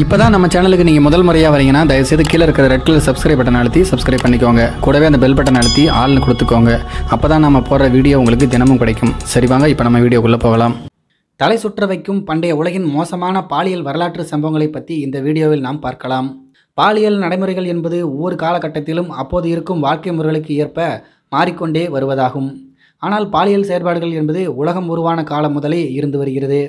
இப்போ தான் நம்ம சேனலுக்கு நீங்கள் முதல் முறையாக வரீங்கன்னா தயவுசெய்து கீழே இருக்கிற ரெட் கலர் சப்ஸ்கிரைப் பட்டன் அழுத்தி சப்ஸ்கிரைப் பண்ணிக்கோங்க கூடவே அந்த பெல் பட்டன் அழுத்தி ஆள்னு கொடுத்துக்கோங்க அப்போ தான் நம்ம போடுற வீடியோ உங்களுக்கு தினமும் கிடைக்கும் சரி வாங்க இப்போ நம்ம வீடியோக்குள்ளே போகலாம் தலை சுற்ற வைக்கும் பண்டைய உலகின் மோசமான பாலியல் வரலாற்று சம்பவங்களை பற்றி இந்த வீடியோவில் நாம் பார்க்கலாம் பாலியல் நடைமுறைகள் என்பது ஒவ்வொரு காலகட்டத்திலும் அப்போது இருக்கும் வாழ்க்கை முறைகளுக்கு ஏற்ப மாறிக்கொண்டே வருவதாகும் ஆனால் பாலியல் செயற்பாடுகள் என்பது உலகம் உருவான காலம் முதலே இருந்து வருகிறது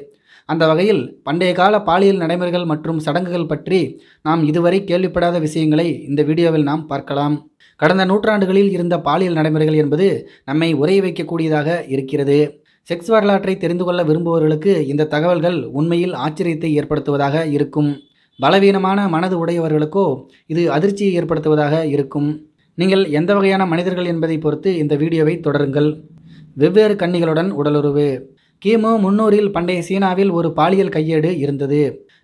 அந்த வகையில் பண்டைய கால பாலியல் நடைமுறைகள் மற்றும் சடங்குகள் பற்றி நாம் இதுவரை கேள்விப்படாத விஷயங்களை இந்த வீடியோவில் நாம் பார்க்கலாம் கடந்த நூற்றாண்டுகளில் இருந்த பாலியல் நடைமுறைகள் என்பது நம்மை உரைய வைக்கக்கூடியதாக இருக்கிறது செக்ஸ் வரலாற்றை தெரிந்து கொள்ள விரும்புபவர்களுக்கு இந்த தகவல்கள் உண்மையில் ஆச்சரியத்தை ஏற்படுத்துவதாக இருக்கும் பலவீனமான மனது உடையவர்களுக்கோ இது அதிர்ச்சியை ஏற்படுத்துவதாக இருக்கும் நீங்கள் எந்த வகையான மனிதர்கள் என்பதை பொறுத்து இந்த வீடியோவை தொடருங்கள் வெவ்வேறு கண்ணிகளுடன் உடலுறவு கிமு முன்னூறில் பண்டைய சீனாவில் ஒரு பாலியல் கையேடு இருந்தது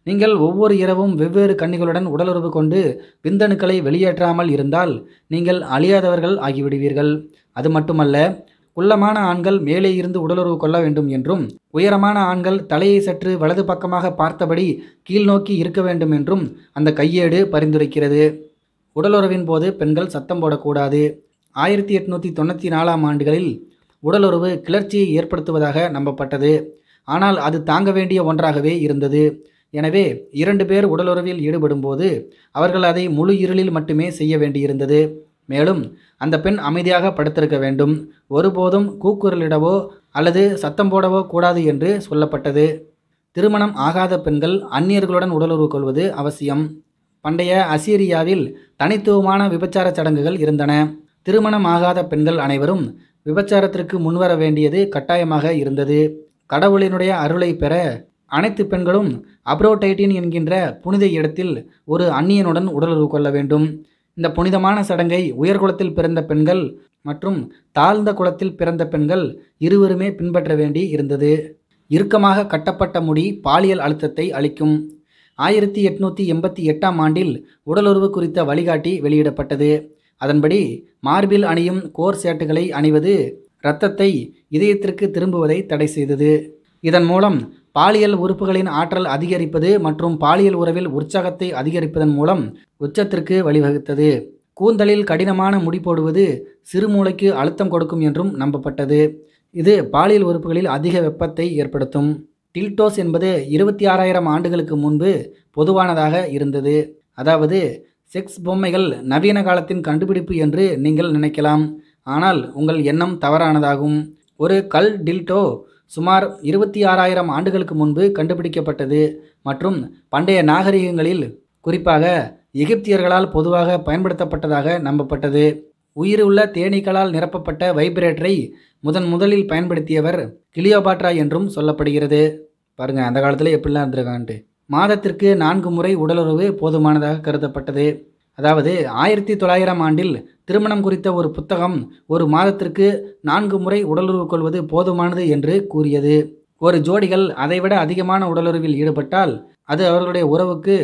நீங்கள் ஒவ்வொரு இரவும் வெவ்வேறு கன்னிகளுடன் உடலுறவு கொண்டு விந்தணுக்களை வெளியேற்றாமல் இருந்தால் நீங்கள் அழியாதவர்கள் ஆகிவிடுவீர்கள் அது மட்டுமல்ல உள்ளமான ஆண்கள் மேலே இருந்து உடலுறவு கொள்ள வேண்டும் என்றும் உயரமான ஆண்கள் தலையை சற்று வலது பக்கமாக பார்த்தபடி கீழ்நோக்கி இருக்க வேண்டும் என்றும் அந்த கையேடு பரிந்துரைக்கிறது உடலுறவின் போது பெண்கள் சத்தம் போடக்கூடாது ஆயிரத்தி எட்நூற்றி தொண்ணூற்றி நாலாம் ஆண்டுகளில் உடலுறவு கிளர்ச்சியை ஏற்படுத்துவதாக நம்பப்பட்டது ஆனால் அது தாங்க வேண்டிய ஒன்றாகவே இருந்தது எனவே இரண்டு பேர் உடலுறவில் ஈடுபடும்போது அவர்கள் அதை முழு இருளில் மட்டுமே செய்ய வேண்டியிருந்தது மேலும் அந்த பெண் அமைதியாக படுத்திருக்க வேண்டும் ஒருபோதும் கூக்குரலிடவோ அல்லது சத்தம் போடவோ கூடாது என்று சொல்லப்பட்டது திருமணம் ஆகாத பெண்கள் அந்நியர்களுடன் உடலுறவு கொள்வது அவசியம் பண்டைய அசீரியாவில் தனித்துவமான விபச்சார சடங்குகள் இருந்தன திருமணம் ஆகாத பெண்கள் அனைவரும் விபச்சாரத்திற்கு முன்வர வேண்டியது கட்டாயமாக இருந்தது கடவுளினுடைய அருளை பெற அனைத்து பெண்களும் அப்ரோடைட்டின் என்கின்ற புனித இடத்தில் ஒரு அந்நியனுடன் உடலுறவு கொள்ள வேண்டும் இந்த புனிதமான சடங்கை உயர்குலத்தில் பிறந்த பெண்கள் மற்றும் தாழ்ந்த குளத்தில் பிறந்த பெண்கள் இருவருமே பின்பற்ற வேண்டி இருந்தது இறுக்கமாக கட்டப்பட்ட முடி பாலியல் அழுத்தத்தை அளிக்கும் ஆயிரத்தி எட்நூற்றி எண்பத்தி எட்டாம் ஆண்டில் உடலுறவு குறித்த வழிகாட்டி வெளியிடப்பட்டது அதன்படி மார்பில் அணியும் கோர் சேட்டுகளை அணிவது இரத்தத்தை இதயத்திற்கு திரும்புவதை தடை செய்தது இதன் மூலம் பாலியல் உறுப்புகளின் ஆற்றல் அதிகரிப்பது மற்றும் பாலியல் உறவில் உற்சாகத்தை அதிகரிப்பதன் மூலம் உச்சத்திற்கு வழிவகுத்தது கூந்தலில் கடினமான முடி போடுவது சிறுமூளைக்கு அழுத்தம் கொடுக்கும் என்றும் நம்பப்பட்டது இது பாலியல் உறுப்புகளில் அதிக வெப்பத்தை ஏற்படுத்தும் டில்டோஸ் என்பது இருபத்தி ஆறாயிரம் ஆண்டுகளுக்கு முன்பு பொதுவானதாக இருந்தது அதாவது செக்ஸ் பொம்மைகள் நவீன காலத்தின் கண்டுபிடிப்பு என்று நீங்கள் நினைக்கலாம் ஆனால் உங்கள் எண்ணம் தவறானதாகும் ஒரு கல் டில்டோ சுமார் இருபத்தி ஆறாயிரம் ஆண்டுகளுக்கு முன்பு கண்டுபிடிக்கப்பட்டது மற்றும் பண்டைய நாகரிகங்களில் குறிப்பாக எகிப்தியர்களால் பொதுவாக பயன்படுத்தப்பட்டதாக நம்பப்பட்டது உயிருள்ள தேனீக்களால் நிரப்பப்பட்ட வைப்ரேட்டரை முதன் முதலில் பயன்படுத்தியவர் கிளியோபாட்ரா என்றும் சொல்லப்படுகிறது பாருங்கள் அந்த காலத்தில் எப்படிலாம் இருந்திருக்கான்ட்டு மாதத்திற்கு நான்கு முறை உடலுறவு போதுமானதாக கருதப்பட்டது அதாவது ஆயிரத்தி தொள்ளாயிரம் ஆண்டில் திருமணம் குறித்த ஒரு புத்தகம் ஒரு மாதத்திற்கு நான்கு முறை உடலுறவு கொள்வது போதுமானது என்று கூறியது ஒரு ஜோடிகள் அதைவிட அதிகமான உடலுறவில் ஈடுபட்டால் அது அவர்களுடைய உறவுக்கு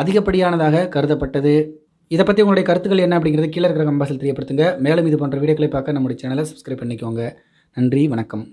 அதிகப்படியானதாக கருதப்பட்டது இதை பற்றி உங்களுடைய கருத்துக்கள் என்ன அப்படிங்கிறது கீழே இருக்கிற கம்பாசில் தெரியப்படுத்துங்க மேலும் இது போன்ற வீடியோக்களை பார்க்க நம்முடைய சேனலை சப்ஸ்கிரைப் பண்ணிக்கோங்க நன்றி வணக்கம்